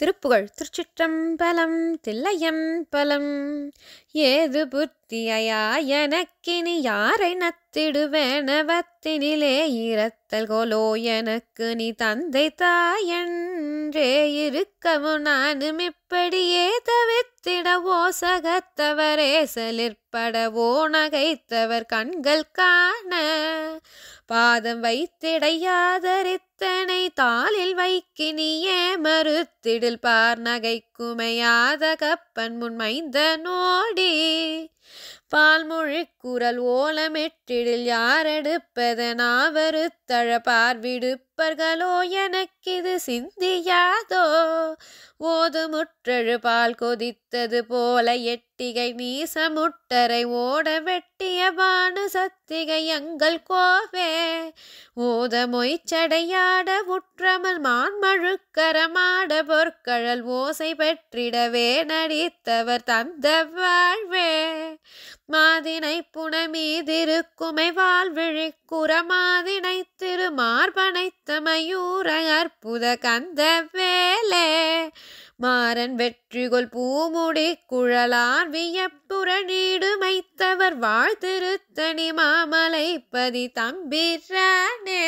திருப்புகழ் திருச்சிற்றம்பலம் தில்லையம் பலம் ஏது புத்தியையா எனக்கினி யாரை நத்திடுவேனவத்தினிலே இரத்தல் கோலோ எனக்கு நீ தந்தை தாயன்றே இருக்கவும் நானும் இப்படியே தவித்திடவோ சகத்தவரே செலிற்படவோ நகைத்தவர் கண்கள் காண பாதம் வைத்திடையாதரித்தனை தாளில் வைக்கினியே மறுத்திடில் பார் நகைக்குமையாத கப்பன் முன்மைந்த நோடி பால்மொழி குரல் ஓலமெற்றிடில் யாரெடுப்பதனாவரு தழ பார்விடுப்பர்களோ எனக்கிது சிந்தியாதோ ஓது முற்றழு பால் கொதித்தது போல எட்டிகை முட்டரை ஓட வெட்டிய பானு சத்திகை எங்கள் கோவே ஓத மொய்ச்சடையாட மான் மான்மழுக்கரமாட பொற்கழல் ஓசை பெற்றிடவே நடித்தவர் தந்த வாழ்வே மாதினை புனமீதிருக்குமை வாழ்விழிக்குற மாதினை திரு மார்பனைத்த மயூர அற்புத கந்த வேலே மாறன் வெற்றிகொள் பூமுடி குழலார் வியப்புற நீடுமைத்தவர் வாழ்த்திருத்தனி மாமலை பதி தம்பிரானே